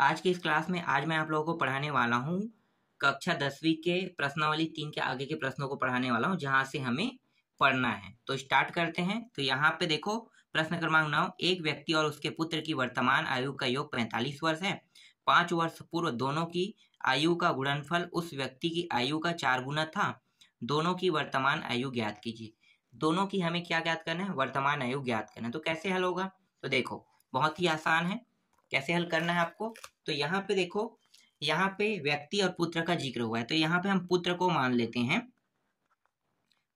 आज की इस क्लास में आज मैं आप लोगों को पढ़ाने वाला हूँ कक्षा दसवीं के प्रश्नावली तीन के आगे के प्रश्नों को पढ़ाने वाला हूँ जहाँ से हमें पढ़ना है तो स्टार्ट करते हैं तो यहाँ पे देखो प्रश्न क्रमांक नौ एक व्यक्ति और उसके पुत्र की वर्तमान आयु का योग पैंतालीस वर्ष है पांच वर्ष पूर्व दोनों की आयु का गुणनफल उस व्यक्ति की आयु का चार गुना था दोनों की वर्तमान आयु ज्ञात कीजिए दोनों की हमें क्या ज्ञात करना है वर्तमान आयु ज्ञात करना है तो कैसे हल होगा तो देखो बहुत ही आसान है कैसे हल करना है आपको तो यहाँ पे देखो यहाँ पे व्यक्ति और पुत्र का जिक्र हुआ है तो यहाँ पे हम पुत्र को मान लेते हैं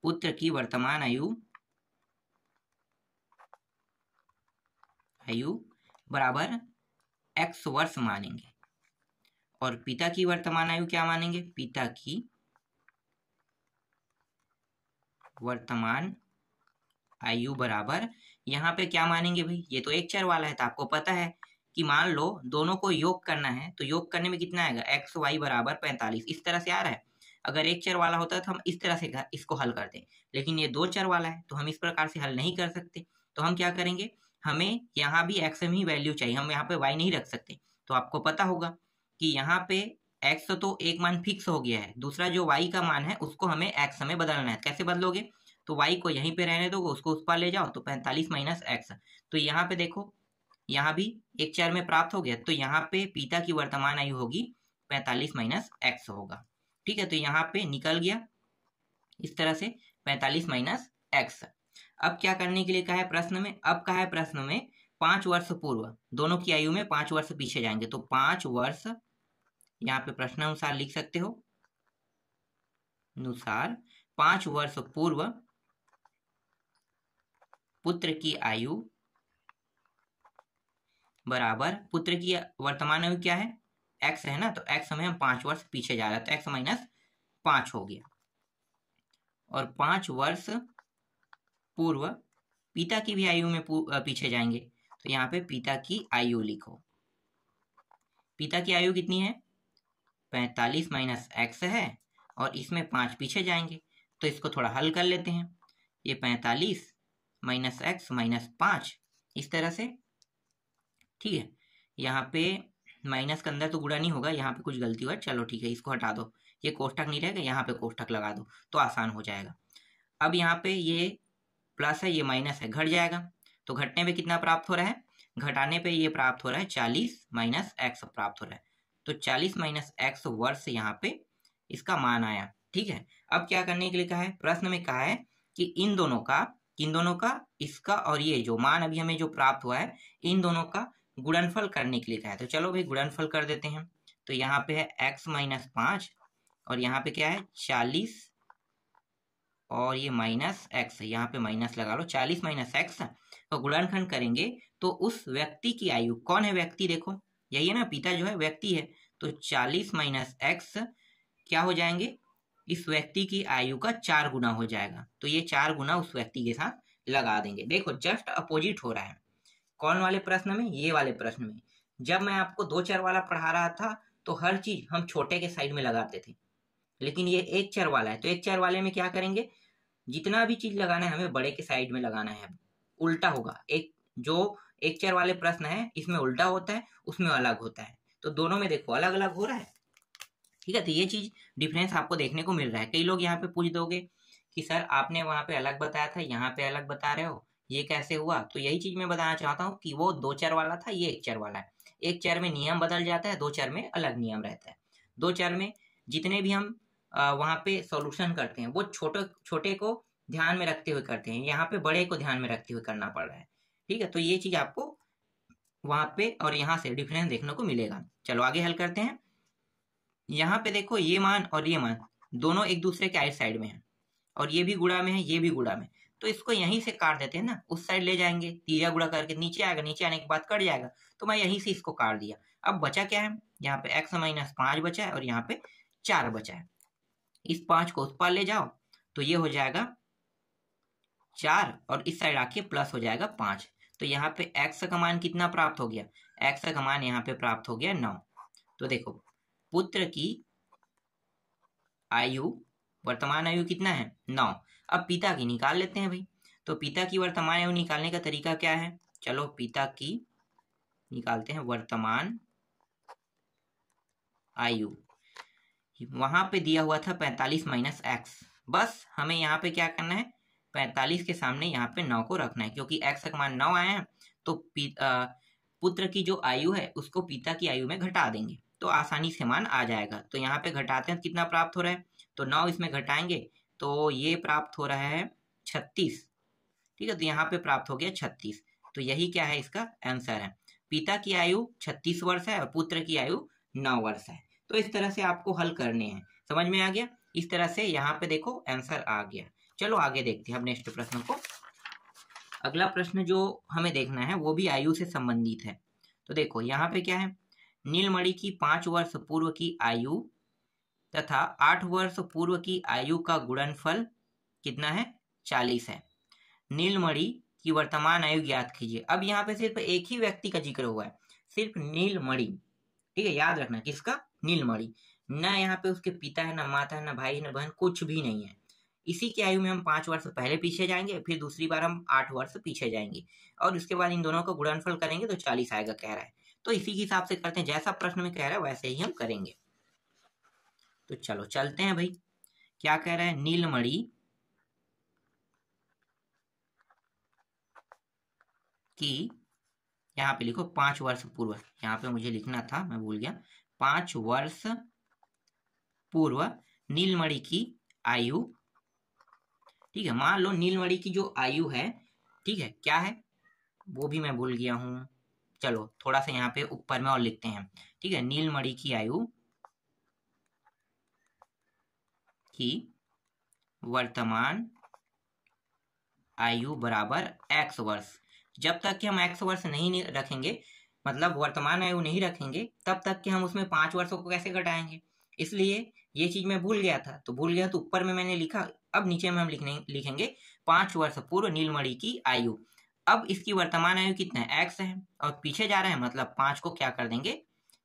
पुत्र की वर्तमान आयु आयु बराबर एक्स वर्ष मानेंगे और पिता की वर्तमान आयु क्या मानेंगे पिता की वर्तमान आयु बराबर यहाँ पे क्या मानेंगे भाई ये तो एक चर वाला है तो आपको पता है कि मान लो दोनों को योग करना है तो योग करने में कितना आएगा एक्स वाई बराबर पैंतालीस इस तरह से आ रहा है अगर एक चर वाला होता है तो हम इस तरह से इसको हल करते लेकिन ये दो चर वाला है तो हम इस प्रकार से हल नहीं कर सकते तो हम क्या करेंगे हमें यहाँ भी एक्स में ही वैल्यू चाहिए हम यहाँ पे वाई नहीं रख सकते तो आपको पता होगा कि यहाँ पे एक्स तो एक मान फिक्स हो गया है दूसरा जो वाई का मान है उसको हमें एक्स में बदलना है कैसे बदलोगे तो वाई को यहीं पे रहने दो उसको उस पर ले जाओ तो पैंतालीस माइनस एक्स तो यहाँ पे देखो यहाँ भी एक चर में प्राप्त हो गया तो यहाँ पे पिता की वर्तमान आयु होगी पैंतालीस माइनस एक्स होगा ठीक है तो यहाँ पे निकल गया इस तरह से पैंतालीस माइनस एक्स अब क्या करने के लिए कहा है प्रश्न में अब कहा है प्रश्न में पांच वर्ष पूर्व दोनों की आयु में पांच वर्ष पीछे जाएंगे तो पांच वर्ष यहाँ पे प्रश्न अनुसार लिख सकते हो अनुसार पांच वर्ष पूर्व पुत्र की आयु बराबर पुत्र की वर्तमान आयु क्या है एक्स है ना तो एक्स में हम पांच वर्ष पीछे जा रहा है तो एक्स माइनस पांच हो गया और पांच वर्ष पूर्व पिता की भी आयु में पीछे जाएंगे तो यहाँ पे पिता की आयु लिखो पिता की आयु कितनी है पैंतालीस माइनस एक्स है और इसमें पांच पीछे जाएंगे तो इसको थोड़ा हल कर लेते हैं ये पैंतालीस माइनस एक्स माइनस पांच इस तरह से ठीक है यहाँ पे माइनस के अंदर तो गुड़ा नहीं होगा यहाँ पे कुछ गलती हुआ चलो ठीक है इसको हटा दो ये कोष्ठक नहीं रहेगा यहाँ पे कोष्ठक लगा दो तो आसान हो जाएगा अब यहाँ पे ये प्लस है ये माइनस है घट जाएगा तो घटने पे कितना प्राप्त हो रहा है घटाने पे ये प्राप्त हो रहा है चालीस माइनस एक्स प्राप्त हो रहा है तो चालीस माइनस एक्स वर्ष यहाँ पे इसका मान आया ठीक है अब क्या करने के लिए कहा है प्रश्न में कहा है कि इन दोनों का इन दोनों का इसका और ये जो मान अभी हमें जो प्राप्त हुआ है इन दोनों का गुणनफल करने के लिए कहा है तो चलो भाई गुणनफल कर देते हैं तो यहाँ पे है एक्स माइनस पांच और यहाँ पे क्या है चालीस और ये माइनस एक्स यहाँ पे माइनस लगा लो चालीस माइनस एक्स तो गुणनखंड करेंगे तो उस व्यक्ति की आयु कौन है व्यक्ति देखो यही है ना पिता जो है व्यक्ति है तो चालीस माइनस एक्स क्या हो जाएंगे इस व्यक्ति की आयु का चार गुना हो जाएगा तो ये चार गुना उस व्यक्ति के साथ लगा देंगे देखो जस्ट अपोजिट हो रहा है कौन वाले प्रश्न में ये वाले प्रश्न में जब मैं आपको दो चर वाला पढ़ा रहा था तो हर चीज हम छोटे के साइड में लगाते थे लेकिन ये एक चर वाला है तो एक चर वाले में क्या करेंगे जितना भी चीज लगाना है हमें बड़े के साइड में लगाना है उल्टा होगा एक जो एक चर वाले प्रश्न है इसमें उल्टा होता है उसमें अलग होता है तो दोनों में देखो अलग अलग हो रहा है ठीक है तो ये चीज डिफरेंस आपको देखने को मिल रहा है कई लोग यहाँ पे पूछ दोगे कि सर आपने वहां पे अलग बताया था यहाँ पे अलग बता रहे हो ये कैसे हुआ तो यही चीज मैं बताना चाहता हूँ कि वो दो चर वाला था ये एक चर वाला है एक चर में नियम बदल जाता है दो चर में अलग नियम रहता है दो चर में जितने भी हम वहाँ पे सॉल्यूशन करते हैं वो छोटे छोटे को ध्यान में रखते हुए करते हैं यहाँ पे बड़े को ध्यान में रखते हुए करना पड़ रहा है ठीक है तो ये चीज आपको वहां पे और यहाँ से डिफरेंस देखने को मिलेगा चलो आगे हल करते हैं यहाँ पे देखो ये मान और ये मान दोनों एक दूसरे के आइट साइड में है और ये भी गुड़ा में है ये भी गुड़ा में तो इसको यहीं से काट देते हैं ना उस साइड ले जाएंगे तीरा गुड़ा करके नीचे आएगा नीचे आने के बाद कट जाएगा तो मैं यहीं से इसको काट दिया अब बचा क्या है यहाँ पे एक्स माइनस पांच बचा है और यहाँ पे चार बचा है इस पांच को उस पार ले जाओ तो ये हो जाएगा चार और इस साइड आके प्लस हो जाएगा पांच तो यहाँ पे एक्स का मान कितना प्राप्त हो गया एक्स का मान यहाँ पे प्राप्त हो गया नौ तो देखो पुत्र की आयु वर्तमान आयु कितना है नौ अब पिता की निकाल लेते हैं भाई तो पिता की वर्तमान एवं निकालने का तरीका क्या है चलो पिता की निकालते हैं वर्तमान आयु वहां पे दिया हुआ था पैंतालीस माइनस एक्स बस हमें यहाँ पे क्या करना है पैंतालीस के सामने यहाँ पे नौ को रखना है क्योंकि एक्स का मान नौ आया है तो आ, पुत्र की जो आयु है उसको पिता की आयु में घटा देंगे तो आसानी से मान आ जाएगा तो यहाँ पे घटाते हैं तो कितना प्राप्त हो रहा है तो नौ इसमें घटाएंगे तो ये प्राप्त हो रहा है छत्तीस ठीक है तो यहाँ पे प्राप्त हो गया छत्तीस तो यही क्या है इसका आंसर है पिता की आयु छत्तीस वर्ष है और पुत्र की आयु नौ वर्ष है तो इस तरह से आपको हल करने हैं समझ में आ गया इस तरह से यहाँ पे देखो आंसर आ गया चलो आगे देखते हैं अब नेक्स्ट प्रश्न को अगला प्रश्न जो हमें देखना है वो भी आयु से संबंधित है तो देखो यहाँ पे क्या है नीलमणि की पांच वर्ष पूर्व की आयु तथा आठ वर्ष पूर्व की आयु का गुणनफल कितना है चालीस है नीलमणि की वर्तमान आयु ज्ञात कीजिए अब यहाँ पे सिर्फ एक ही व्यक्ति का जिक्र हुआ है सिर्फ नीलमणि ठीक है याद रखना किसका नीलमणि न यहाँ पे उसके पिता है न माता है न भाई है न बहन कुछ भी नहीं है इसी की आयु में हम पांच वर्ष पहले पीछे जाएंगे फिर दूसरी बार हम आठ वर्ष पीछे जाएंगे और उसके बाद इन दोनों का गुणनफल करेंगे तो चालीस आएगा कह रहा है तो इसी के हिसाब से करते हैं जैसा प्रश्न में कह रहा है वैसे ही हम करेंगे तो चलो चलते हैं भाई क्या कह रहा है नीलमणि की यहाँ पे लिखो पांच वर्ष पूर्व यहाँ पे मुझे लिखना था मैं भूल गया पांच वर्ष पूर्व नीलमणि की आयु ठीक है मान लो नीलमणि की जो आयु है ठीक है क्या है वो भी मैं भूल गया हूं चलो थोड़ा सा यहाँ पे ऊपर में और लिखते हैं ठीक है नीलमणि की आयु कि वर्तमान आयु बराबर एक्स वर्ष जब तक कि हम एक्स वर्ष नहीं रखेंगे मतलब वर्तमान आयु नहीं रखेंगे तब तक कि हम उसमें पांच वर्षों को कैसे घटाएंगे इसलिए ये चीज मैं भूल गया था तो भूल गया तो ऊपर में मैंने लिखा अब नीचे में हम लिखने लिखेंगे पांच वर्ष पूर्व नीलमणि की आयु अब इसकी वर्तमान आयु कितना है एक्स है और पीछे जा रहे हैं मतलब पांच को क्या कर देंगे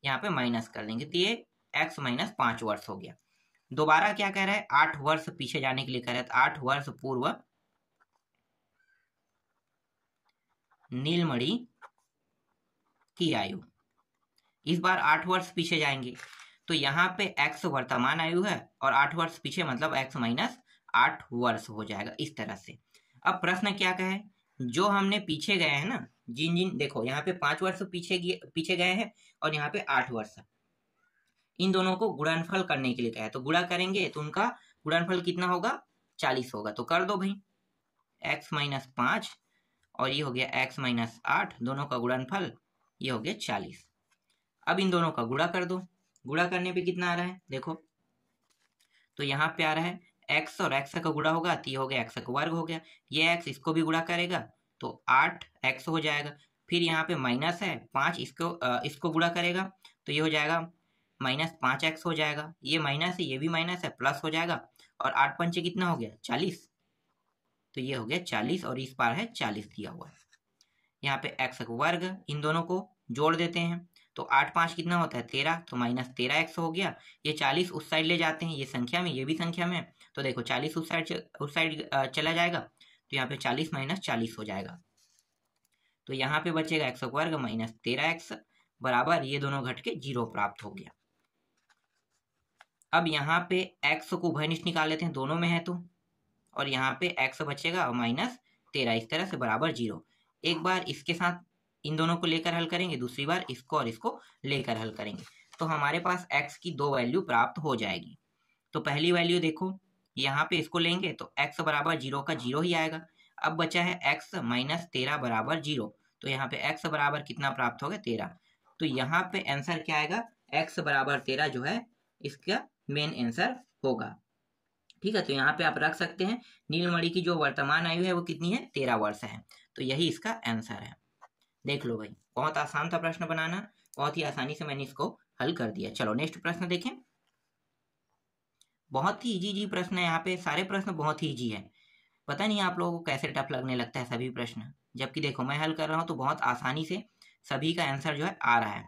यहाँ पे माइनस कर देंगे तो ये एक्स माइनस पांच वर्ष हो गया दोबारा क्या कह रहा है आठ वर्ष पीछे जाने के लिए कह रहा है तो आठ वर्ष पूर्व नीलमणि की आयु इस बार आठ वर्ष पीछे जाएंगे तो यहाँ पे एक्स वर्तमान आयु है और आठ वर्ष पीछे मतलब एक्स माइनस आठ वर्ष हो जाएगा इस तरह से अब प्रश्न क्या कहे जो हमने पीछे गए हैं ना जिन जिन देखो यहाँ पे पांच वर्ष पीछे पीछे गए हैं और यहाँ पे आठ वर्ष है इन दोनों को गुणनफल करने के लिए कहा है तो गुणा करेंगे तो उनका गुणनफल कितना होगा चालीस होगा तो कर दो भाई एक्स माइनस पांच और ये हो गया एक्स माइनस आठ दोनों का गुणनफल ये हो गया चालीस अब इन दोनों का गुड़ा कर दो गुड़ा करने पे कितना आ रहा है देखो तो यहाँ पे आ रहा है एक्स और एक्स का गुड़ा होगा तो ये हो गया एक्स का वर्ग हो गया ये एक्स इसको भी गुड़ा करेगा तो आठ एक्स हो जाएगा फिर यहाँ पे माइनस है पांच इसको इसको गुड़ा करेगा तो ये हो जाएगा माइनस पाँच एक्स हो जाएगा ये माइनस है ये भी माइनस है प्लस हो जाएगा और आठ पंचे कितना हो गया चालीस तो ये हो गया चालीस और इस पार है चालीस दिया हुआ है यहाँ पे एक्स वर्ग इन दोनों को जोड़ देते हैं तो आठ पाँच कितना होता है तेरह तो माइनस तेरह एक्स हो गया ये चालीस उस साइड ले जाते हैं ये संख्या में ये भी संख्या में तो देखो चालीस उस साइड उस साइड चला जाएगा तो यहाँ पे चालीस माइनस चालीस हो जाएगा तो यहाँ पे बचेगा एक्स वर्ग माइनस तेरह एक्स बराबर ये दोनों घट के जीरो प्राप्त हो गया अब यहाँ पे एक्स को उभयनिष्ठ निकाल लेते हैं दोनों में है तो और यहाँ पे एक्स बचेगा और माइनस तेरह इस तरह से बराबर जीरो एक बार इसके साथ इन दोनों को लेकर हल करेंगे दूसरी बार इसको और इसको लेकर हल करेंगे तो हमारे पास एक्स की दो वैल्यू प्राप्त हो जाएगी तो पहली वैल्यू देखो यहाँ पे इसको लेंगे तो एक्स बराबर जीरो का जीरो ही आएगा अब बचा है एक्स माइनस तेरह बराबर जीरो तो यहाँ पे एक्स बराबर कितना प्राप्त होगा तेरह तो यहाँ पे आंसर क्या आएगा एक्स बराबर तेरह जो है इसका मेन आंसर होगा ठीक है तो यहाँ पे आप रख सकते हैं नीलमणि की जो वर्तमान आयु है वो कितनी है तेरह वर्ष है तो यही इसका आंसर है देख लो भाई बहुत आसान था प्रश्न बनाना बहुत ही आसानी से मैंने इसको हल कर दिया चलो नेक्स्ट प्रश्न देखें बहुत ही इजी जी प्रश्न है यहाँ पे सारे प्रश्न बहुत ही इजी है पता नहीं आप लोगों को कैसे टफ लगने लगता है सभी प्रश्न जबकि देखो मैं हल कर रहा हूँ तो बहुत आसानी से सभी का आंसर जो है आ रहा है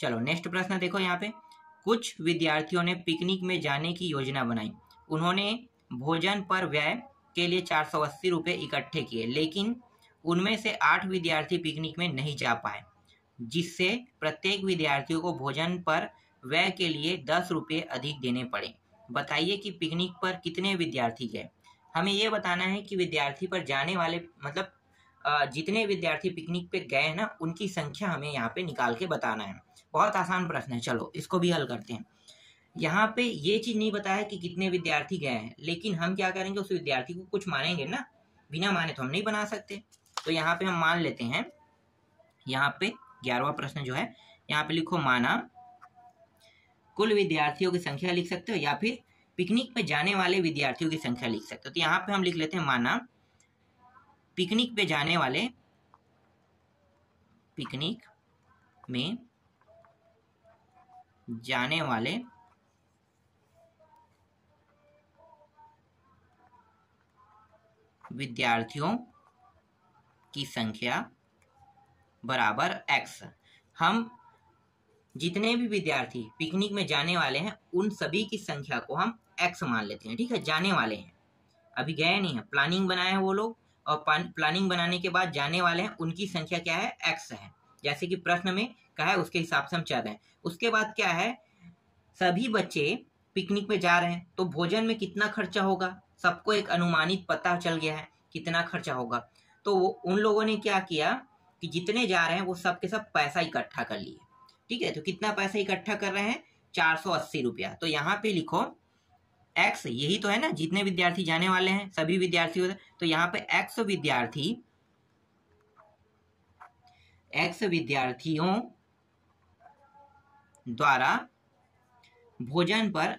चलो नेक्स्ट प्रश्न देखो यहाँ पे कुछ विद्यार्थियों ने पिकनिक में जाने की योजना बनाई उन्होंने भोजन पर व्यय के लिए चार सौ अस्सी रुपये इकट्ठे किए लेकिन उनमें से आठ विद्यार्थी पिकनिक में नहीं जा पाए जिससे प्रत्येक विद्यार्थियों को भोजन पर व्यय के लिए दस रुपये अधिक देने पड़े बताइए कि पिकनिक पर कितने विद्यार्थी गए हमें ये बताना है कि विद्यार्थी पर जाने वाले मतलब जितने विद्यार्थी पिकनिक पे गए हैं ना उनकी संख्या हमें यहाँ पे निकाल के बताना है बहुत आसान प्रश्न है चलो इसको भी हल करते हैं यहाँ पे ये चीज़ नहीं बताया कि कितने विद्यार्थी गए हैं लेकिन हम क्या करेंगे उस विद्यार्थी को कुछ मानेंगे ना बिना माने तो हम नहीं बना सकते तो यहाँ पे हम मान लेते हैं यहाँ पे ग्यारहवा प्रश्न जो है यहाँ पे लिखो माना कुल विद्यार्थियों की संख्या लिख सकते हो या फिर पिकनिक पे जाने वाले विद्यार्थियों की संख्या लिख सकते हो तो यहाँ पे हम लिख लेते हैं माना पिकनिक पे जाने वाले पिकनिक में जाने वाले विद्यार्थियों की संख्या बराबर एक्स हम जितने भी विद्यार्थी पिकनिक में जाने वाले हैं उन सभी की संख्या को हम एक्स मान लेते हैं ठीक है जाने वाले हैं अभी गए नहीं है प्लानिंग बनाए हैं वो लोग और प्लानिंग बनाने के बाद जाने वाले हैं उनकी संख्या क्या है एक्स है जैसे कि प्रश्न में कहा है उसके हिसाब से हम चल रहे हैं उसके बाद क्या है सभी बच्चे पिकनिक में जा रहे हैं तो भोजन में कितना खर्चा होगा सबको एक अनुमानित पता चल गया है कितना खर्चा होगा तो उन लोगों ने क्या किया कि जितने जा रहे हैं वो सबके सब पैसा इकट्ठा कर लिए ठीक है तो कितना पैसा इकट्ठा कर रहे हैं चार सौ अस्सी रुपया तो यहाँ पे लिखो एक्स यही तो है ना जितने विद्यार्थी जाने वाले हैं सभी विद्यार्थी तो यहाँ पे एक्स विद्यार्थी एक्स विद्यार्थियों द्वारा भोजन पर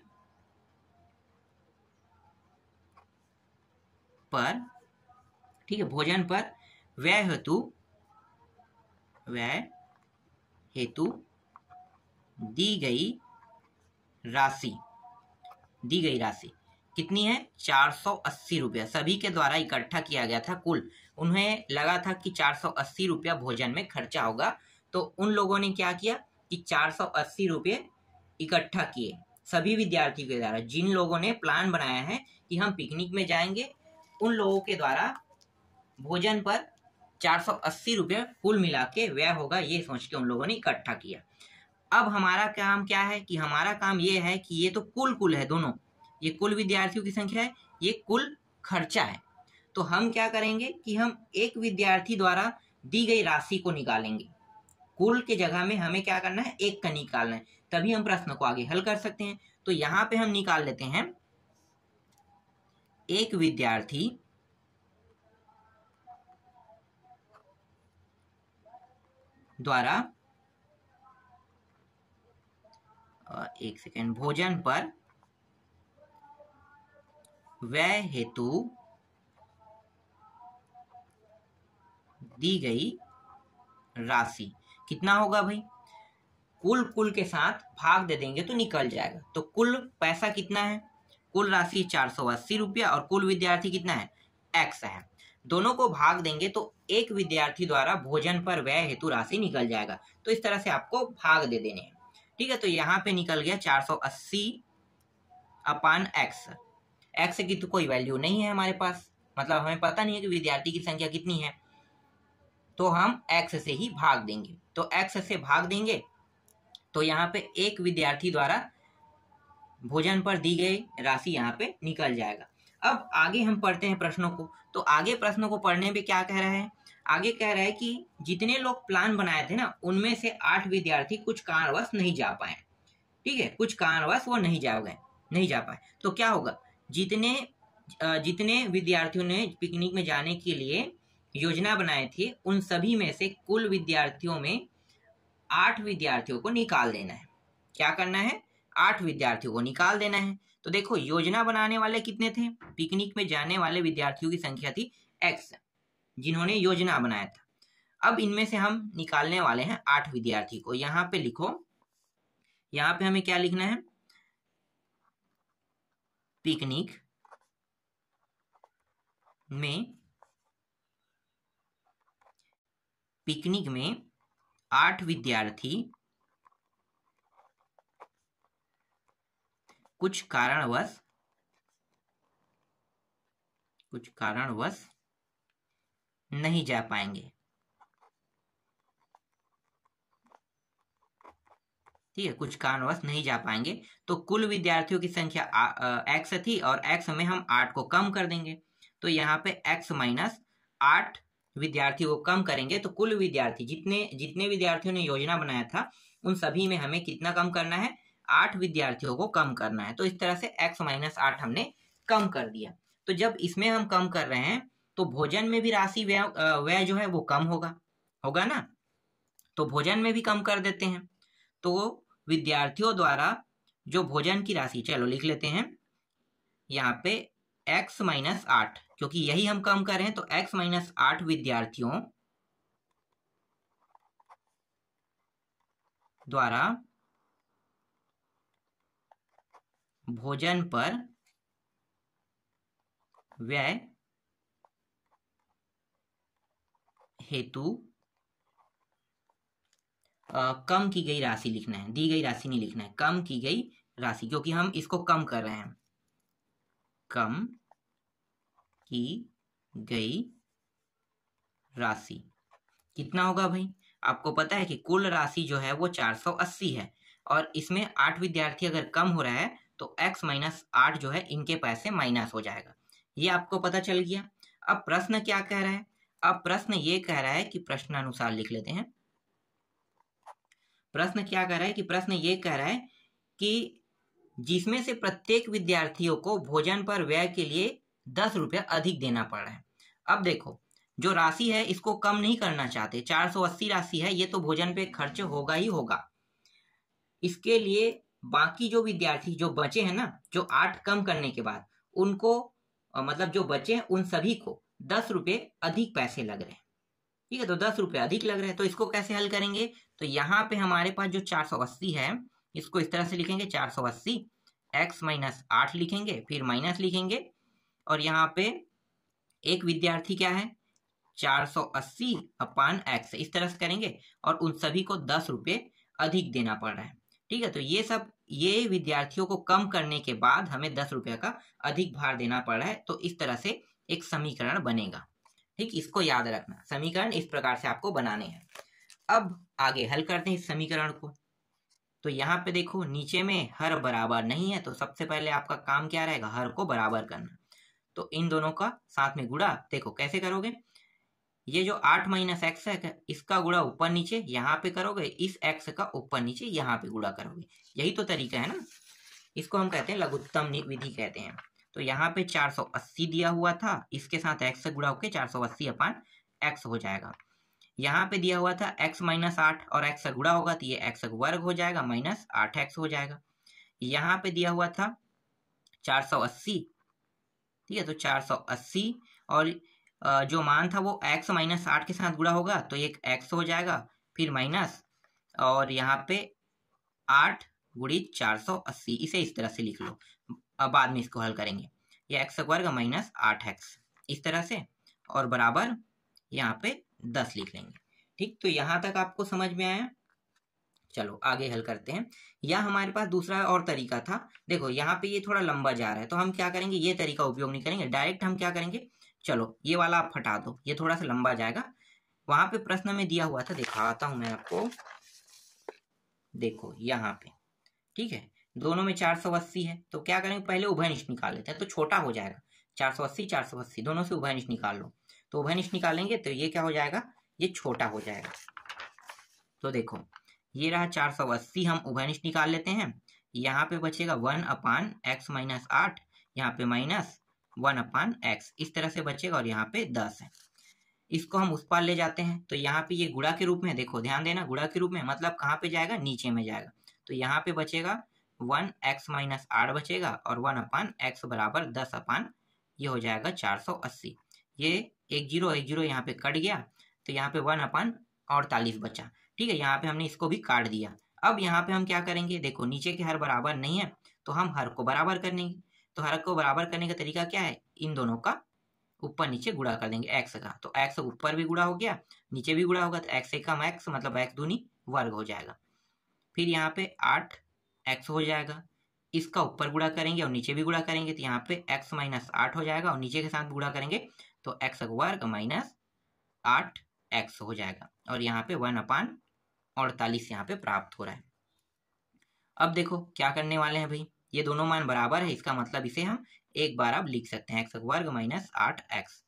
पर ठीक है भोजन पर व्यय हेतु व्यय हेतु दी गई राशि दी गई राशि कितनी है चार सौ अस्सी रुपया सभी के द्वारा इकट्ठा किया गया था कुल उन्हें लगा था कि चार सौ अस्सी रुपया भोजन में खर्चा होगा तो उन लोगों ने क्या किया कि चार सौ अस्सी रुपये इकट्ठा किए सभी विद्यार्थियों के द्वारा जिन लोगों ने प्लान बनाया है कि हम पिकनिक में जाएंगे उन लोगों के द्वारा भोजन पर चार सौ अस्सी रुपये कुल मिला के व्यय होगा ये सोच के उन लोगों ने इकट्ठा किया अब हमारा काम क्या है कि हमारा काम ये है कि ये तो कुल कुल है दोनों ये कुल विद्यार्थियों की संख्या है ये कुल खर्चा है तो हम क्या करेंगे कि हम एक विद्यार्थी द्वारा दी गई राशि को निकालेंगे कुल के जगह में हमें क्या करना है एक का निकालना है तभी हम प्रश्न को आगे हल कर सकते हैं तो यहां पे हम निकाल लेते हैं एक विद्यार्थी द्वारा एक सेकेंड भोजन पर वह हेतु दी गई राशि कितना होगा भाई कुल कुल के साथ भाग दे देंगे तो निकल जाएगा तो कुल पैसा कितना है कुल राशि चार सौ अस्सी रुपया और कुल विद्यार्थी कितना है एक्स है दोनों को भाग देंगे तो एक विद्यार्थी द्वारा भोजन पर व्यय हेतु राशि निकल जाएगा तो इस तरह से आपको भाग दे देने हैं ठीक है तो यहाँ पे निकल गया चार सौ अस्सी अपान एक्स एक्स की तो कोई वैल्यू नहीं है हमारे पास मतलब हमें पता नहीं है कि विद्यार्थी की संख्या कितनी है तो हम एक्स से ही भाग देंगे तो एक्स से भाग देंगे तो यहाँ पे एक विद्यार्थी द्वारा भोजन पर दी गई राशि यहाँ पे निकल जाएगा अब आगे हम पढ़ते हैं प्रश्नों को तो आगे प्रश्नों को पढ़ने में क्या कह रहा है आगे कह रहा है कि जितने लोग प्लान बनाए थे ना उनमें से आठ विद्यार्थी कुछ कारणवश नहीं जा पाए ठीक है कुछ कारणवश वो नहीं जा गए नहीं जा पाए तो क्या होगा जितने जितने विद्यार्थियों ने पिकनिक में जाने के लिए योजना बनाए थे उन सभी में से कुल विद्यार्थियों में आठ विद्यार्थियों को निकाल देना है क्या करना है आठ विद्यार्थियों को निकाल देना है तो देखो योजना बनाने वाले कितने थे पिकनिक में जाने वाले विद्यार्थियों की संख्या थी एक्स जिन्होंने योजना बनाया था अब इनमें से हम निकालने वाले हैं आठ विद्यार्थी को यहाँ पे लिखो यहाँ पे हमें क्या लिखना है पिकनिक में पिकनिक में आठ विद्यार्थी कुछ कारणवश कुछ कारणवश नहीं जा पाएंगे ठीक है कुछ कारणवश नहीं जा पाएंगे तो कुल विद्यार्थियों की संख्या एक्स थी और एक्स में हम आठ को कम कर देंगे तो यहां पे एक्स माइनस आठ विद्यार्थी को कम करेंगे तो कुल विद्यार्थी जितने जितने विद्यार्थियों ने योजना बनाया था उन सभी में हमें कितना कम करना है आठ विद्यार्थियों को कम करना है तो इस तरह से एक्स माइनस आठ हमने कम कर दिया तो जब इसमें हम कम कर रहे हैं तो भोजन में भी राशि व्यय व्यय जो है वो कम होगा होगा ना तो भोजन में भी कम कर देते हैं तो विद्यार्थियों द्वारा जो भोजन की राशि चलो लिख लेते हैं यहाँ पे एक्स माइनस आठ क्योंकि यही हम काम कर रहे हैं तो x माइनस आठ विद्यार्थियों द्वारा भोजन पर व्यय हेतु कम की गई राशि लिखना है दी गई राशि नहीं लिखना है कम की गई राशि क्योंकि हम इसको कम कर रहे हैं कम की गई राशि कितना होगा भाई आपको पता है कि कुल राशि जो है वो 480 है और इसमें आठ विद्यार्थी अगर कम हो रहा है तो x माइनस आठ जो है इनके पैसे माइनस हो जाएगा ये आपको पता चल गया अब प्रश्न क्या कह रहा है अब प्रश्न ये कह रहा है कि प्रश्नानुसार लिख लेते हैं प्रश्न क्या कह रहा है कि प्रश्न ये कह रहा है कि जिसमें से प्रत्येक विद्यार्थियों को भोजन पर व्यय के लिए दस रुपया अधिक देना पड़ रहा है अब देखो जो राशि है इसको कम नहीं करना चाहते चार सौ अस्सी राशि है ये तो भोजन पे खर्च होगा ही होगा इसके लिए बाकी जो विद्यार्थी जो बचे हैं ना जो आठ कम करने के बाद उनको मतलब जो बचे हैं उन सभी को दस रुपये अधिक पैसे लग रहे हैं ठीक है तो दस रुपये अधिक लग रहे हैं तो इसको कैसे हल करेंगे तो यहाँ पे हमारे पास जो चार सौ अस्सी है इसको इस तरह से लिखेंगे चार सौ अस्सी एक्स माइनस आठ लिखेंगे फिर माइनस लिखेंगे और यहाँ पे एक विद्यार्थी क्या है 480 अपान एक्स इस तरह से करेंगे और उन सभी को दस रुपये अधिक देना पड़ रहा है ठीक है तो ये सब ये विद्यार्थियों को कम करने के बाद हमें दस रुपये का अधिक भार देना पड़ रहा है तो इस तरह से एक समीकरण बनेगा ठीक इसको याद रखना समीकरण इस प्रकार से आपको बनाने हैं अब आगे हल करते हैं इस समीकरण को तो यहाँ पे देखो नीचे में हर बराबर नहीं है तो सबसे पहले आपका काम क्या रहेगा हर को बराबर करना तो इन दोनों का साथ में गुड़ा देखो कैसे करोगे ये जो आठ माइनस एक्स है इसका गुड़ा ऊपर नीचे यहाँ पे करोगे इस एक्स का ऊपर नीचे यहाँ पे गुड़ा करोगे यही तो तरीका है ना इसको हम कहते हैं लघुत्तम विधि कहते हैं तो यहाँ पे 480 दिया हुआ था इसके साथ एक्स से गुड़ा होकर 480 अपान एक्स हो जाएगा यहाँ पे दिया हुआ था एक्स माइनस आठ और एक्स से गुड़ा होगा तो ये एक्स वर्ग हो जाएगा माइनस आठ एक्स हो जाएगा यहाँ पे दिया हुआ था 480 ठीक है तो चार सौ अस्सी और जो मान था वो एक्स माइनस आठ के साथ गुणा होगा तो एक एक्स हो जाएगा फिर माइनस और यहाँ पे आठ गुड़ी चार सौ अस्सी इसे इस तरह से लिख लो अब बाद में इसको हल करेंगे ये एक्स वर्ग माइनस आठ एक्स इस तरह से और बराबर यहाँ पे दस लिख लेंगे ठीक तो यहाँ तक आपको समझ में आया चलो आगे हल करते हैं या हमारे पास दूसरा और तरीका था देखो यहाँ पे ये थोड़ा लंबा जा रहा है तो हम क्या करेंगे ये तरीका उपयोग नहीं करेंगे डायरेक्ट हम क्या करेंगे चलो ये वाला आप हटा दो ये थोड़ा सा लंबा जाएगा वहां पे प्रश्न में दिया हुआ था दिखाता हूं मैं आपको देखो यहाँ पे ठीक है दोनों में चार सौ अस्सी है तो क्या करेंगे पहले उभयनिष्ठ निकाल लेते हैं तो छोटा हो जाएगा चार सौ अस्सी चार सौ अस्सी दोनों से उभयनिष्ठ निकाल लो तो उभयनिष्ठ निकालेंगे तो ये क्या हो जाएगा ये छोटा हो जाएगा तो देखो ये रहा चार सौ अस्सी हम उभयनिष्ठ निकाल लेते हैं यहाँ पे बचेगा वन अपान एक्स माइनस आठ यहाँ पे माइनस वन अपान एक्स इस तरह से बचेगा और यहाँ पे दस है इसको हम उस पार ले जाते हैं तो यहाँ पे ये गुड़ा के रूप में देखो ध्यान देना गुड़ा के रूप में मतलब कहाँ पे जाएगा नीचे में जाएगा तो यहाँ पे बचेगा वन एक्स माइनस आठ बचेगा और वन अपान एक्स बराबर दस अपान ये हो जाएगा चार सौ अस्सी ये एक जीरो एक जीरो यहाँ पे कट गया तो यहाँ पे वन अपान अड़तालीस बचा ठीक है यहाँ पे हमने इसको भी काट दिया अब यहाँ पे हम क्या करेंगे देखो नीचे के हर बराबर नहीं है तो हम हर को बराबर कर लेंगे तो हर को बराबर करने का तरीका क्या है इन दोनों का ऊपर नीचे गुड़ा कर देंगे एक्स का तो एक्स ऊपर भी गुड़ा हो गया नीचे भी गुड़ा होगा तो एक्स एक कम एक्स मतलब एक्स दूनी वर्ग हो जाएगा फिर यहाँ पे आठ एक्स हो जाएगा इसका ऊपर गुड़ा करेंगे और नीचे भी गुड़ा करेंगे तो यहाँ पे एक्स माइनस आठ हो जाएगा और नीचे के साथ गुड़ा करेंगे तो एक्स वर्ग माइनस आठ एक्स हो जाएगा और यहाँ पे वन अपान अड़तालीस यहाँ पे प्राप्त हो रहा है अब देखो क्या करने वाले हैं भाई ये दोनों मान बराबर है इसका मतलब इसे हम एक बार आप लिख सकते हैं एक्स वर्ग माइनस आठ एक्स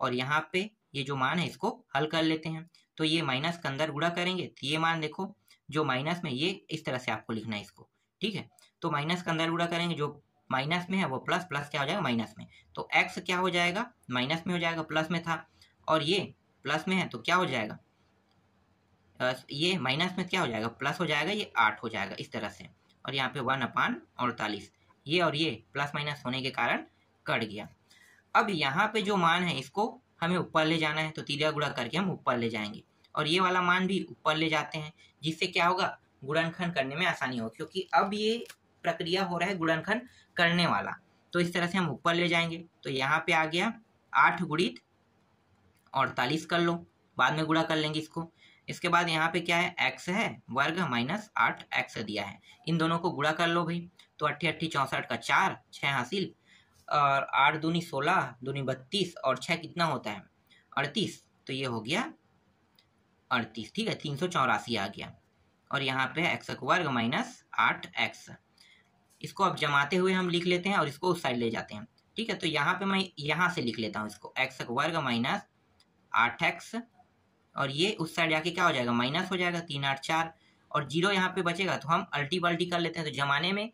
और यहाँ पे ये जो मान है इसको हल कर लेते हैं तो ये माइनस के अंदर गुड़ा करेंगे तो ये मान देखो जो माइनस में ये इस तरह से आपको लिखना है इसको ठीक है तो माइनस के अंदर गुड़ा करेंगे जो माइनस में है वो प्लस प्लस क्या हो जाएगा माइनस में तो एक्स क्या हो जाएगा माइनस में हो जाएगा प्लस में था और ये प्लस में है तो क्या हो जाएगा तो ये माइनस में क्या हो जाएगा प्लस हो जाएगा ये आठ हो जाएगा इस तरह से और यहाँ पे वन अपान अड़तालीस ये और ये प्लस माइनस होने के कारण कट गया अब यहाँ पे जो मान है इसको हमें ऊपर ले जाना है तो तिलिया गुड़ा करके हम ऊपर ले जाएंगे और ये वाला मान भी ऊपर ले जाते हैं जिससे क्या होगा गुड़नखन करने में आसानी होगी क्योंकि अब ये प्रक्रिया हो रहा है गुड़नखन करने वाला तो इस तरह से हम ऊपर ले जाएंगे तो यहाँ पे आ गया आठ गुड़ित अड़तालीस कर लो बाद में गुड़ा कर लेंगे इसको इसके बाद यहाँ पे क्या है एक्स है वर्ग माइनस आठ एक्स दिया है इन दोनों को गुड़ा कर लो भाई तो अट्ठी अट्ठी चौंसठ का चार छः हासिल और आठ दूनी सोलह दूनी बत्तीस और छः कितना होता है अड़तीस तो ये हो गया अड़तीस ठीक है तीन सौ चौरासी आ गया और यहाँ पे एक्स का वर्ग माइनस आठ एक्स इसको अब जमाते हुए हम लिख लेते हैं और इसको उस साइड ले जाते हैं ठीक है तो यहाँ पे मैं यहाँ से लिख लेता हूँ इसको एक्स का वर्ग माइनस आठ एक्स और ये उस साइड जाके क्या हो जाएगा माइनस हो जाएगा तीन आठ चार और जीरो यहाँ पे बचेगा तो हम अल्टी बल्टी कर लेते हैं तो जमाने में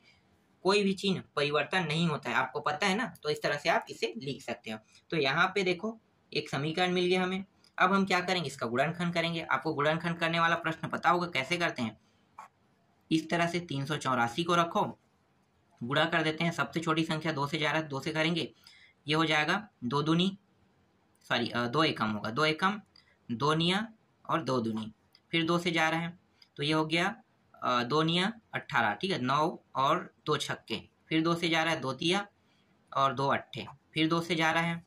कोई भी चिन्ह परिवर्तन नहीं होता है आपको पता है ना तो इस तरह से आप इसे लिख सकते हो तो यहाँ पे देखो एक समीकरण मिल गया हमें अब हम क्या करेंगे इसका गुणनखंड करेंगे आपको गुणनखंड करने वाला प्रश्न पता होगा कैसे करते हैं इस तरह से तीन को रखो गुणा कर देते हैं सबसे छोटी संख्या दो से ज्यादा दो से करेंगे ये हो जाएगा दो दूनी सॉरी दो एकम होगा दो एकम दोनिया और दो दुनी फिर दो से जा रहे हैं तो ये हो गया दोनिया अट्ठारह ठीक है नौ और दो छक्के फिर दो से जा रहा है दो तिया और दो अट्ठे फिर दो से जा रहा है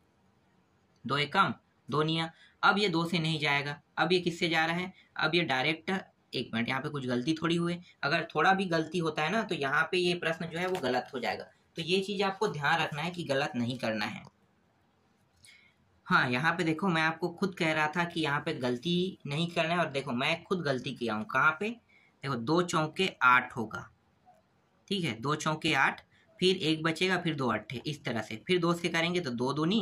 दो एकम दोनिया अब ये दो से नहीं जाएगा अब ये किससे जा रहा है अब ये डायरेक्ट एक मिनट यहाँ पे कुछ गलती थोड़ी हुई अगर थोड़ा भी गलती होता है ना तो यहाँ पे ये प्रश्न जो है वो गलत हो जाएगा तो ये चीज़ आपको ध्यान रखना है कि गलत नहीं करना है हाँ यहाँ पे देखो मैं आपको खुद कह रहा था कि यहाँ पे गलती नहीं करना है और देखो मैं खुद गलती किया हूँ कहाँ पे देखो दो चौके आठ होगा ठीक है दो चौके आठ फिर एक बचेगा फिर दो अट्ठे इस तरह से फिर दो से करेंगे तो दो दूनी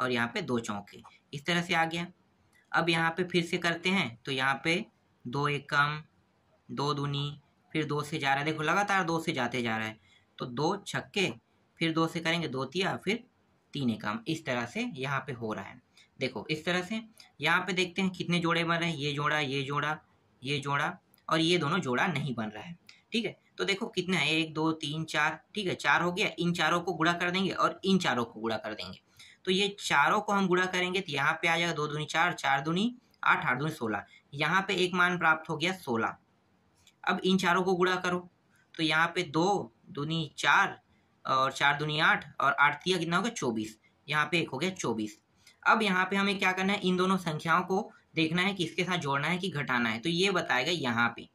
और यहाँ पे दो चौके इस तरह से आ गया अब यहाँ पे फिर से करते हैं तो यहाँ पे दो एक कम दो दूनी फिर दो से जा रहा है देखो लगातार दो से जाते जा रहा है तो दो छक्के फिर दो से करेंगे दो तिया फिर तीन एकाम इस तरह से यहाँ पे हो रहा है देखो इस तरह से यहाँ पे देखते हैं कितने जोड़े बन रहे हैं ये जोड़ा ये जोड़ा ये जोड़ा और ये दोनों जोड़ा नहीं बन रहा है ठीक है तो देखो कितने है एक दो तीन चार ठीक है चार हो गया इन चारों को गुड़ा कर देंगे और इन चारों को गुड़ा कर देंगे तो ये चारों को हम गुड़ा करेंगे तो यहाँ पे आ जाएगा दो दूनी चार चार दूनी आठ आठ दूनी सोलह यहाँ पे एक मान प्राप्त हो गया सोलह अब इन चारों को गुड़ा करो तो यहाँ पे दो दूनी चार और चार दुनिया आठ और आठ तिया कितना हो गया चौबीस यहाँ पे एक हो गया चौबीस अब यहाँ पे हमें क्या करना है इन दोनों संख्याओं को देखना है कि इसके साथ जोड़ना है कि घटाना है तो ये बताएगा यहाँ पे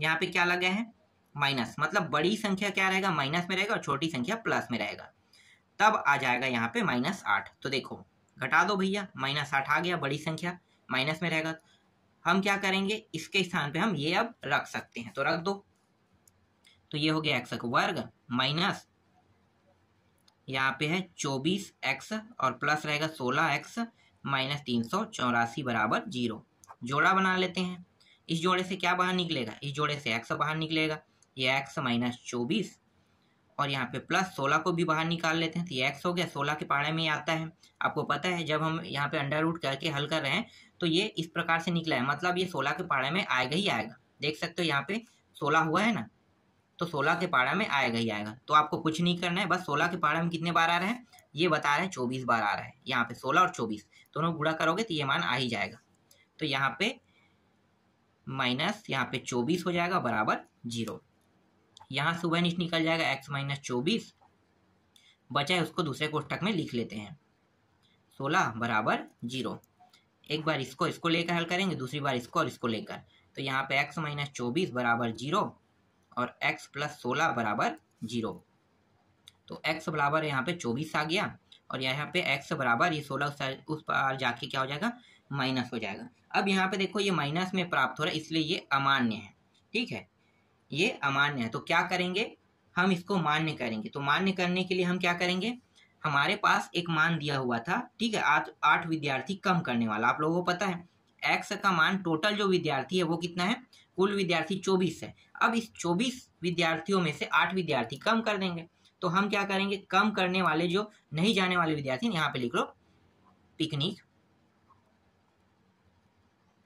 यहाँ पे क्या लगा है माइनस मतलब बड़ी संख्या क्या रहेगा माइनस में रहेगा और छोटी संख्या प्लस में रहेगा तब आ जाएगा यहाँ पे माइनस आठ तो देखो घटा दो भैया माइनस आठ आ गया बड़ी संख्या माइनस में रहेगा हम क्या करेंगे इसके स्थान पे हम ये अब रख सकते हैं तो रख दो तो ये हो गया एक्स वर्ग माइनस यहाँ पे है चौबीस एक्स और प्लस रहेगा सोलह एक्स माइनस तीन सौ चौरासी बराबर जीरो जोड़ा बना लेते हैं इस जोड़े से क्या बाहर निकलेगा इस जोड़े से एक्स बाहर निकलेगा ये एक्स माइनस चौबीस और यहाँ पे प्लस सोलह को भी बाहर निकाल लेते हैं तो ये एक्स हो गया सोलह के पारे में ही आता है आपको पता है जब हम यहाँ पे अंडर रूट करके हल कर रहे हैं तो ये इस प्रकार से निकला है मतलब ये सोलह के पारे में आएगा ही आएगा देख सकते हो यहाँ पे सोलह हुआ है ना तो सोलह के पारा में आएगा ही आएगा तो आपको कुछ नहीं करना है बस सोलह के पारा में कितने बार आ रहे हैं ये बता रहे हैं चौबीस बार आ रहा है यहाँ पे सोलह और चौबीस दोनों गुड़ा करोगे तो ये मान आ ही जाएगा तो यहाँ पे माइनस यहाँ पे चौबीस हो जाएगा बराबर जीरो यहाँ सुबह निच निकल जाएगा एक्स माइनस चौबीस बचा है उसको दूसरे कोष्टक में लिख लेते हैं सोलह बराबर जीरो एक बार इसको इसको लेकर हल करेंगे दूसरी बार इसको और इसको लेकर तो यहाँ पे एक्स माइनस चौबीस बराबर जीरो और x प्लस सोलह बराबर जीरो तो x बराबर यहाँ पे चौबीस आ गया और यहाँ पे x बराबर ये सोलह उस, उस पार जाके क्या हो जाएगा माइनस हो जाएगा अब यहाँ पे देखो ये माइनस में प्राप्त हो रहा है इसलिए ये अमान्य है ठीक है ये अमान्य है तो क्या करेंगे हम इसको मान्य करेंगे तो मान्य करने के लिए हम क्या करेंगे हमारे पास एक मान दिया हुआ था ठीक है आठ आठ विद्यार्थी कम करने वाला आप लोगों को पता है एक्स का मान टोटल जो विद्यार्थी है वो कितना है कुल विद्यार्थी चौबीस है अब इस चौबीस विद्यार्थियों में से आठ विद्यार्थी कम कर देंगे तो हम क्या करेंगे कम करने वाले जो नहीं जाने वाले विद्यार्थी यहां पे लिख लो पिकनिक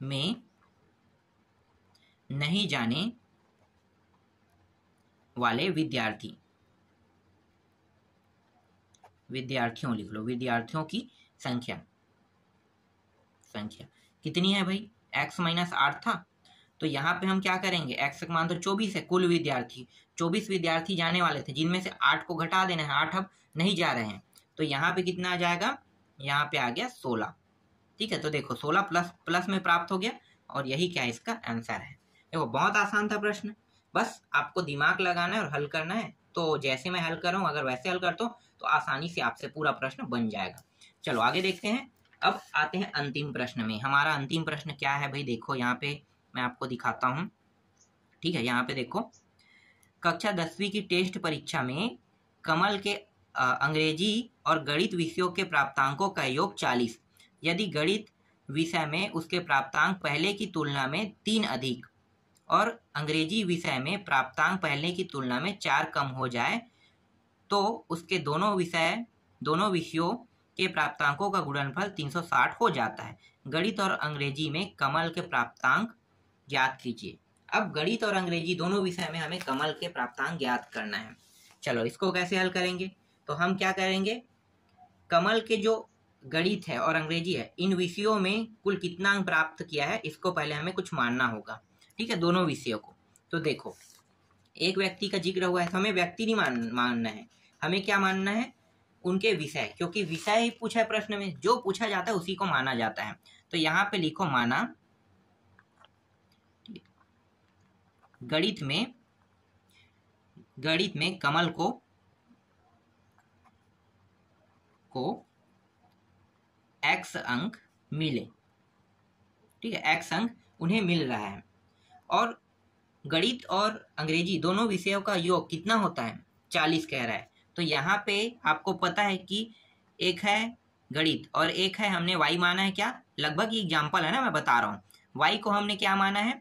में नहीं जाने वाले विद्यार्थी विद्यार्थियों लिख लो विद्यार्थियों की संख्या संख्या कितनी है भाई एक्स माइनस आठ था तो यहाँ पे हम क्या करेंगे एक्स का मान तो चौबीस है कुल विद्यार्थी चौबीस विद्यार्थी जाने वाले थे जिनमें से आठ को घटा देना है आठ अब नहीं जा रहे हैं तो यहाँ पे कितना आ जाएगा यहाँ पे आ गया सोलह ठीक है तो देखो सोलह प्लस प्लस में प्राप्त हो गया और यही क्या इसका आंसर है देखो बहुत आसान था प्रश्न बस आपको दिमाग लगाना है और हल करना है तो जैसे मैं हल कर रहा हूँ अगर वैसे हल कर दो तो आसानी से आपसे पूरा प्रश्न बन जाएगा चलो आगे देखते हैं अब आते हैं अंतिम प्रश्न में हमारा अंतिम प्रश्न क्या है भाई देखो यहाँ पे मैं आपको दिखाता हूँ ठीक है यहाँ पे देखो कक्षा दसवीं की टेस्ट परीक्षा में कमल के अंग्रेजी और गणित विषयों के प्राप्तांकों का योग चालीस यदि गणित विषय में उसके प्राप्तांक पहले की तुलना में तीन अधिक और अंग्रेजी विषय में प्राप्तांक पहले की तुलना में चार कम हो जाए तो उसके दोनों विषय दोनों विषयों के प्राप्तांकों का गुणनफल 360 हो जाता है गणित और अंग्रेजी में कमल के प्राप्तांक ज्ञात कीजिए अब गणित और अंग्रेजी दोनों विषय में हमें कमल के प्राप्तांक ज्ञात करना है चलो इसको कैसे हल करेंगे तो हम क्या करेंगे कमल के जो गणित है और अंग्रेजी है इन विषयों में कुल कितना अंक प्राप्त किया है इसको पहले हमें कुछ मानना होगा ठीक है दोनों विषयों को तो देखो एक व्यक्ति का जिक्र हुआ है तो हमें व्यक्ति नहीं मान मानना है हमें क्या मानना है उनके विषय क्योंकि विषय ही पूछा है प्रश्न में जो पूछा जाता है उसी को माना जाता है तो यहाँ पे लिखो माना गणित में गणित में कमल को को एक्स अंक मिले ठीक है एक्स अंक उन्हें मिल रहा है और गणित और अंग्रेजी दोनों विषयों का योग कितना होता है चालीस कह रहा है तो यहाँ पे आपको पता है कि एक है गणित और एक है हमने वाई माना है क्या लगभग एग्जाम्पल है ना मैं बता रहा हूँ वाई को हमने क्या माना है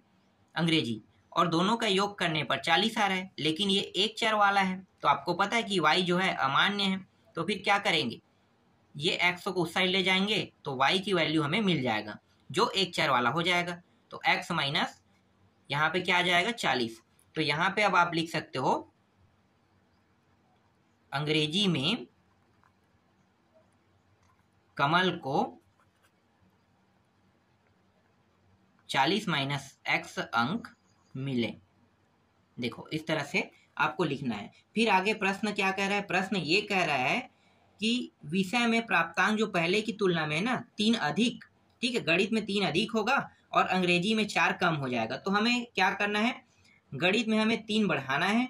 अंग्रेजी और दोनों का योग करने पर चालीस आ रहा है लेकिन ये एक चर वाला है तो आपको पता है कि वाई जो है अमान्य है तो फिर क्या करेंगे ये एक्स को उस साइड ले जाएंगे तो वाई की वैल्यू हमें मिल जाएगा जो एक चर वाला हो जाएगा तो एक्स माइनस यहाँ पे क्या आ जाएगा चालीस तो यहाँ पे अब आप लिख सकते हो अंग्रेजी में कमल को चालीस माइनस एक्स अंक मिले देखो इस तरह से आपको लिखना है फिर आगे प्रश्न क्या कह रहा है प्रश्न ये कह रहा है कि विषय में प्राप्तांक जो पहले की तुलना में है ना तीन अधिक ठीक है गणित में तीन अधिक होगा और अंग्रेजी में चार कम हो जाएगा तो हमें क्या करना है गणित में हमें तीन बढ़ाना है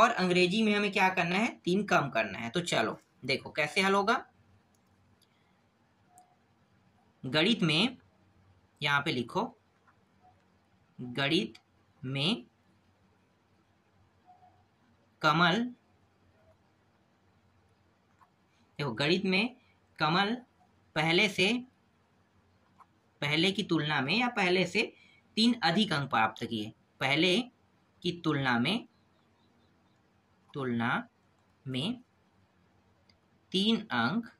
और अंग्रेजी में हमें क्या करना है तीन कम करना है तो चलो देखो कैसे हल होगा गणित में यहां पे लिखो गणित में कमल देखो गणित में कमल पहले से पहले की तुलना में या पहले से तीन अधिक अंक प्राप्त किए पहले की तुलना में तुलना में तीन अंक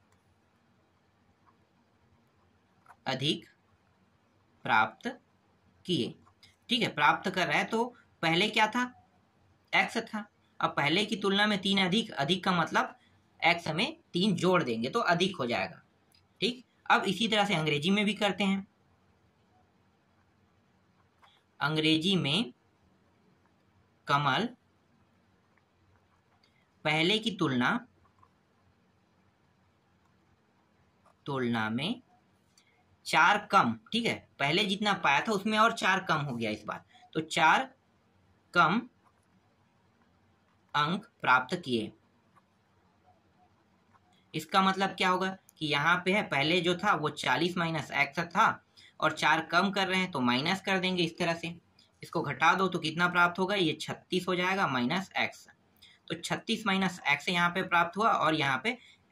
अधिक प्राप्त किए ठीक है प्राप्त कर रहा है तो पहले क्या था एक्स था अब पहले की तुलना में तीन अधिक अधिक का मतलब एक्स में तीन जोड़ देंगे तो अधिक हो जाएगा ठीक अब इसी तरह से अंग्रेजी में भी करते हैं अंग्रेजी में कमल पहले की तुलना तुलना में चार कम ठीक है पहले जितना पाया था उसमें और चार कम हो गया इस बार तो चार कम अंक प्राप्त किए इसका मतलब क्या होगा कि यहाँ पे है पहले जो था वो चालीस माइनस एक्स था और चार कम कर रहे हैं तो माइनस कर देंगे इस तरह से इसको घटा दो तो कितना प्राप्त होगा ये छत्तीस हो जाएगा माइनस एक्स तो छत्तीस माइनस एक्स यहाँ पे प्राप्त हुआ और यहाँ पे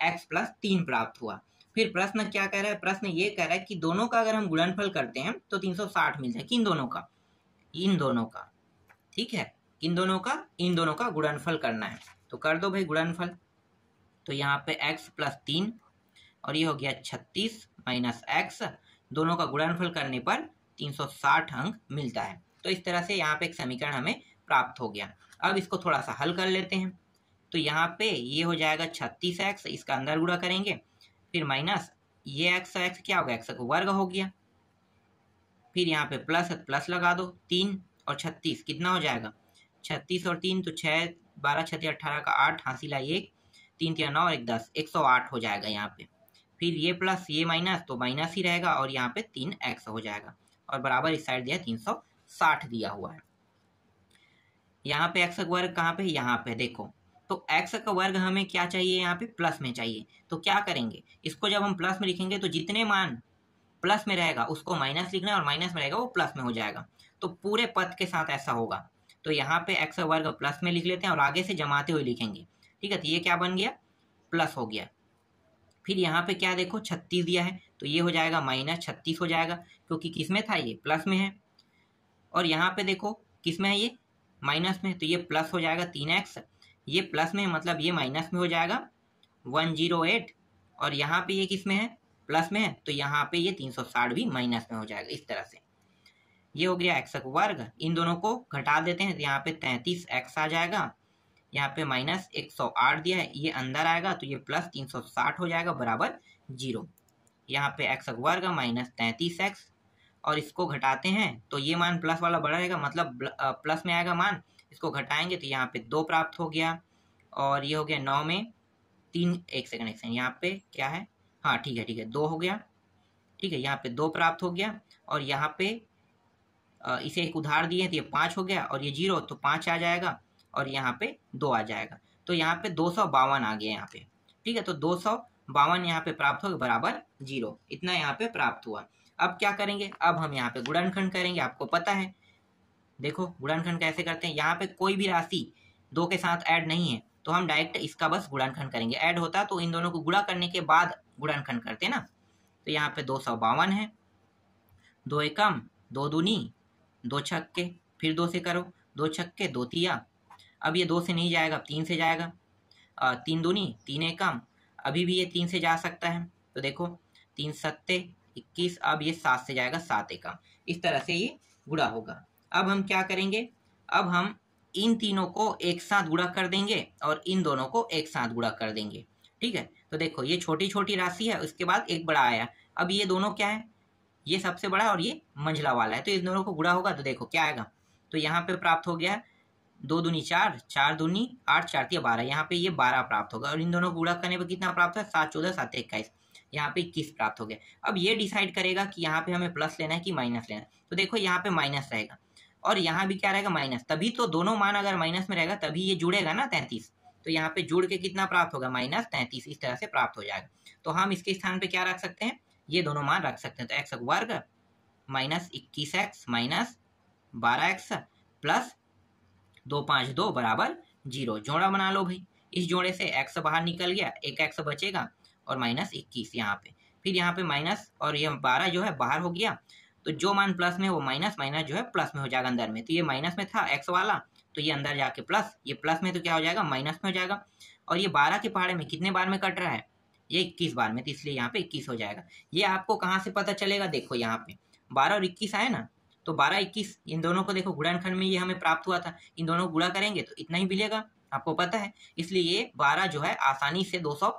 एक्स प्लस तीन प्राप्त हुआ फिर प्रश्न क्या कह रहा है प्रश्न ये कह रहा है कि दोनों का अगर हम गुणनफल करते हैं तो 360 मिल जाए किन दोनों का इन दोनों का ठीक है किन दोनों का इन दोनों का गुणनफल करना है तो कर दो भाई गुणनफल तो यहाँ पे x प्लस तीन और ये हो गया छत्तीस माइनस एक्स दोनों का गुणनफल करने पर 360 अंक मिलता है तो इस तरह से यहाँ पे एक समीकरण हमें प्राप्त हो गया अब इसको थोड़ा सा हल कर लेते हैं तो यहाँ पे ये हो जाएगा छत्तीस एक्स इसका अंदर गुड़ा करेंगे फिर माइनस ये एक्स एक्स क्या होगा एक्स का वर्ग हो गया फिर यहाँ पे प्लस प्लस लगा दो तीन और छत्तीस कितना हो जाएगा छत्तीस और तीन तो छः बारह छत्तीस अट्ठारह का आठ हासिला एक तीन तीन नौ और एक दस एक सौ आठ हो जाएगा यहाँ पे फिर ये प्लस ये माइनस तो माइनस ही रहेगा और यहाँ पे तीन एक्स हो जाएगा और बराबर इस साइड दिया तीन सौ साठ दिया हुआ है यहाँ पे एक्स वर्ग कहाँ पे यहाँ पे देखो तो एक्स का वर्ग हमें क्या चाहिए यहाँ पे प्लस में चाहिए तो क्या करेंगे इसको जब हम प्लस में लिखेंगे तो जितने मान प्लस में रहेगा उसको माइनस लिखना है और माइनस में रहेगा वो प्लस में हो जाएगा तो पूरे पद के साथ ऐसा होगा तो यहाँ पे एक्स वर्ग प्लस में लिख लेते हैं और आगे से जमाते हुए लिखेंगे ठीक है तो ये क्या बन गया प्लस हो गया फिर यहाँ पे क्या देखो छत्तीस दिया है तो ये हो जाएगा माइनस छत्तीस हो जाएगा क्योंकि किस में था ये प्लस में है और यहाँ पे देखो किस में है ये माइनस में तो ये प्लस हो जाएगा तीन एक्स ये प्लस में मतलब ये माइनस में हो जाएगा वन जीरो एट और यहाँ पे ये किस में है प्लस में है तो यहाँ पे ये तीन सौ साठ भी माइनस में हो जाएगा इस तरह से ये हो गया एक्स वर्ग इन दोनों को घटा देते हैं तो यहाँ पे तैंतीस एक्स आ जाएगा यहाँ पे माइनस एक सौ आठ दिया है ये अंदर आएगा तो ये प्लस तीन सौ साठ हो जाएगा बराबर जीरो यहाँ पे एक्स वर्ग माइनस तैंतीस एक्स और इसको घटाते हैं तो ये मान प्लस वाला बढ़ा रहेगा मतलब प्लस में आएगा मान इसको घटाएंगे तो यहाँ पे दो प्राप्त हो गया और ये हो गया नौ में तीन एक सेकंड एक सेकंड यहाँ पे क्या है हाँ ठीक है ठीक है दो हो गया ठीक है यहाँ पे दो प्राप्त हो गया और यहाँ पे इसे एक उधार दिए तो ये पाँच हो गया और ये जीरो तो पाँच आ जाएगा और यहाँ पे दो आ जाएगा तो यहाँ पे दो सौ बावन आ गया यहाँ पे ठीक है तो दो सौ बावन यहाँ पे प्राप्त हो बराबर जीरो इतना यहाँ पे प्राप्त हुआ अब क्या करेंगे अब हम यहाँ पे गुणनखंड करेंगे आपको पता है देखो गुणनखंड कैसे करते हैं यहाँ पे कोई भी राशि दो के साथ ऐड नहीं है तो हम डायरेक्ट इसका बस गुणनखंड करेंगे ऐड होता तो इन दोनों को गुड़ा करने के बाद गुणनखंड करते ना तो यहाँ पे दो सौ बावन है दो एकम दो दूनी दो छक्के फिर दो से करो दो छक्के दो तिया अब ये दो से नहीं जाएगा अब तीन से जाएगा आ, तीन दूनी तीन एकम अभी भी ये तीन से जा सकता है तो देखो तीन सत्ते इक्कीस अब ये सात से जाएगा सात एकम इस तरह से ये गुड़ा होगा अब हम क्या करेंगे अब हम इन तीनों को एक साथ गुड़ा कर देंगे और इन दोनों को एक साथ गुड़ा कर देंगे ठीक है तो देखो ये छोटी छोटी राशि है उसके बाद एक बड़ा आया अब ये दोनों क्या है ये सबसे बड़ा और ये मंझला वाला है तो इन दोनों को गुड़ा होगा तो देखो क्या आएगा तो यहाँ पे प्राप्त हो गया दो दूनी चार चार दूनी आठ चार तीन बारह यहाँ पे ये बारह प्राप्त होगा और इन दोनों को गुड़ा करने पर कितना प्राप्त है सात चौदह सात इक्कीस यहाँ पे इक्कीस प्राप्त हो गया अब ये डिसाइड करेगा कि यहाँ पे हमें प्लस लेना है कि माइनस लेना है तो देखो यहाँ पे माइनस रहेगा और यहाँ भी क्या रहेगा माइनस तभी तो दोनों मान अगर माइनस में रहेगा तभी ये जुड़ेगा ना तैंतीस तो यहाँ पे जुड़ के कितना प्राप्त होगा माइनस तैंतीस इस तरह से प्राप्त हो जाएगा तो हम इसके स्थान पे क्या रख सकते हैं ये दोनों मान रख सकते हैं तो एक्स वर्ग माइनस इक्कीस एक्स माइनस बारह एक्स प्लस दो पाँच दो बराबर जीरो जोड़ा बना लो भाई इस जोड़े से एक्स बाहर निकल गया एक एक्स बचेगा और माइनस इक्कीस यहाँ पे फिर यहाँ पे माइनस और ये बारह जो है बाहर हो गया तो जो मान प्लस में वो माइनस माइनस जो है प्लस में हो जाएगा अंदर में तो ये माइनस में था एक्स वाला तो ये अंदर जाके प्लस ये प्लस में तो क्या हो जाएगा माइनस में हो जाएगा और ये बारह के पहाड़े में कितने बार में कट रहा है ये इक्कीस बार में तो इसलिए यहाँ पे इक्कीस हो जाएगा ये आपको कहाँ से पता चलेगा देखो यहाँ पे बारह और इक्कीस आए ना तो बारह इक्कीस इन दोनों को देखो गुड़नखंड में ये हमें प्राप्त हुआ था इन दोनों को गुड़ा करेंगे तो इतना ही मिलेगा आपको पता है इसलिए ये बारह जो है आसानी से दो सौ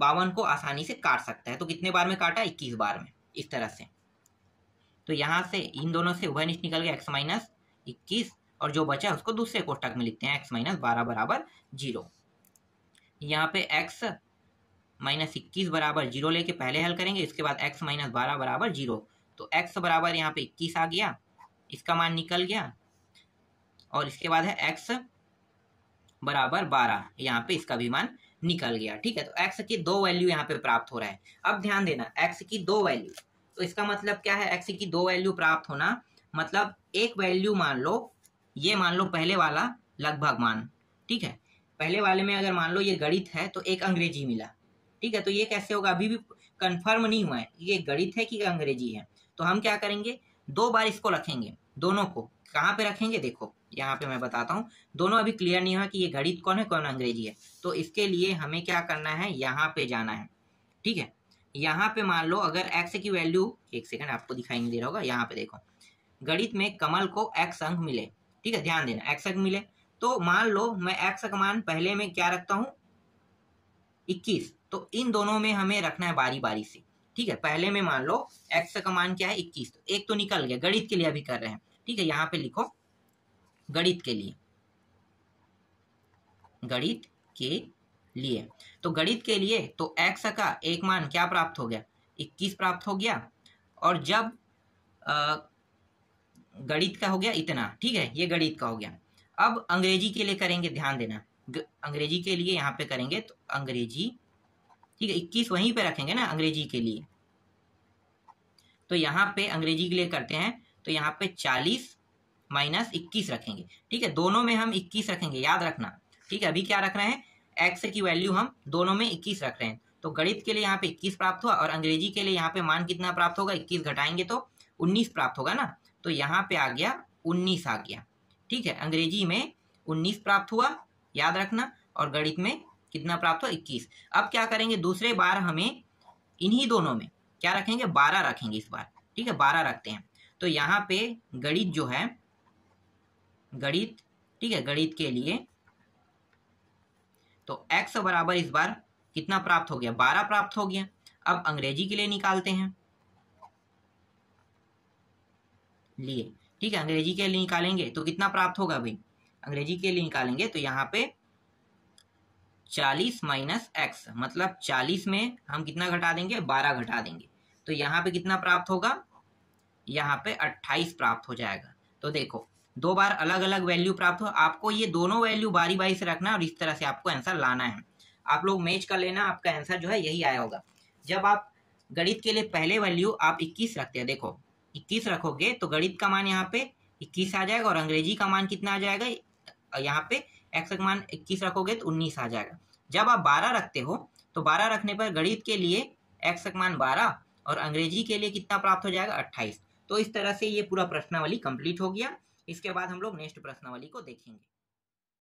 बावन को आसानी से काट सकता है तो कितने बार में काटा इक्कीस बार में इस तरह से तो यहाँ से इन दोनों से उभय निष्ठ निकल गया एक्स माइनस इक्कीस और जो बचा उसको दूसरे कोष्टक में लिखते हैं एक्स माइनस बारह बराबर जीरो यहाँ पे एक्स माइनस इक्कीस बराबर जीरो लेके पहले हल करेंगे इसके बाद एक्स माइनस बारह बराबर जीरो तो एक्स बराबर यहाँ पे इक्कीस आ गया इसका मान निकल गया और इसके बाद है एक्स बराबर बारह यहाँ पे इसका भी मान निकल गया ठीक है तो एक्स की दो वैल्यू यहाँ पे प्राप्त हो रहा है अब ध्यान देना एक्स की दो वैल्यू तो इसका मतलब क्या है एक्स की दो वैल्यू प्राप्त होना मतलब एक वैल्यू मान लो ये मान लो पहले वाला लगभग मान ठीक है पहले वाले में अगर मान लो ये गणित है तो एक अंग्रेजी मिला ठीक है तो ये कैसे होगा अभी भी कंफर्म नहीं हुआ है ये गणित है कि अंग्रेजी है तो हम क्या करेंगे दो बार इसको रखेंगे दोनों को कहाँ पे रखेंगे देखो यहाँ पे मैं बताता हूँ दोनों अभी क्लियर नहीं हुआ कि ये गणित कौन है कौन अंग्रेजी है तो इसके लिए हमें क्या करना है यहाँ पे जाना है ठीक है यहाँ पे मान लो अगर x की वैल्यू एक सेकंड आपको दिखाई नहीं दे रहा होगा यहाँ पे देखो गणित में कमल को x अंक मिले ठीक है ध्यान देना x अंक मिले तो मान लो मैं x का मान पहले में क्या रखता हूँ इक्कीस तो इन दोनों में हमें रखना है बारी बारी से ठीक है पहले में मान लो एक्स का मान क्या है इक्कीस तो एक तो निकल गया गणित के लिए अभी कर रहे हैं ठीक है यहाँ पे लिखो गणित के लिए गणित के लिए तो गणित के लिए तो एक्स का एक मान क्या प्राप्त हो गया इक्कीस प्राप्त हो गया और जब गणित का हो गया इतना ठीक है ये गणित का हो गया अब अंग्रेजी के लिए करेंगे ध्यान देना अंग्रेजी के लिए यहाँ पे करेंगे तो अंग्रेजी ठीक है इक्कीस वहीं पे रखेंगे ना अंग्रेजी के लिए तो यहाँ पे अंग्रेजी के लिए करते हैं तो यहाँ पे चालीस माइनस इक्कीस रखेंगे ठीक है दोनों में हम इक्कीस रखेंगे याद रखना ठीक है अभी क्या रखना है एक्स की वैल्यू हम दोनों में इक्कीस रख रहे हैं तो गणित के लिए यहाँ पे इक्कीस प्राप्त हुआ और अंग्रेजी के लिए यहाँ पे मान कितना प्राप्त होगा इक्कीस घटाएंगे तो उन्नीस प्राप्त होगा ना तो यहाँ पे आ गया उन्नीस आ गया ठीक है अंग्रेजी में उन्नीस प्राप्त हुआ याद रखना और गणित में कितना प्राप्त हुआ इक्कीस अब क्या करेंगे दूसरे बार हमें इन्हीं दोनों में क्या रखेंगे बारह रखेंगे इस बार ठीक है बारह रखते हैं तो यहाँ पे गणित जो है गणित ठीक है गणित के लिए तो एक्स बराबर इस बार कितना प्राप्त हो गया बारह प्राप्त हो गया अब अंग्रेजी के लिए निकालते हैं लिए ठीक है अंग्रेजी के लिए निकालेंगे तो कितना प्राप्त होगा भाई अंग्रेजी के लिए निकालेंगे तो यहाँ पे चालीस माइनस एक्स मतलब चालीस में हम कितना घटा देंगे बारह घटा देंगे तो यहाँ पे कितना प्राप्त होगा यहाँ पे अट्ठाईस प्राप्त हो जाएगा तो देखो दो बार अलग अलग वैल्यू प्राप्त हो आपको ये दोनों वैल्यू बारी बारी से रखना है और इस तरह से आपको आंसर लाना है आप लोग मैच कर लेना आपका आंसर जो है यही आया होगा जब आप गणित के लिए पहले वैल्यू आप 21 रखते हैं देखो 21 रखोगे तो गणित का मान यहाँ पे 21 आ जाएगा और अंग्रेजी का मान कितना आ जाएगा यहाँ पे एक्स का मान 21 रखोगे तो 19 आ जाएगा जब आप 12 रखते हो तो 12 रखने पर गणित के लिए एक्स का मान 12 और अंग्रेजी के लिए कितना प्राप्त हो जाएगा 28 तो इस तरह से ये पूरा प्रश्नावली कंप्लीट हो गया इसके बाद हम लोग नेक्स्ट प्रश्नवली को देखेंगे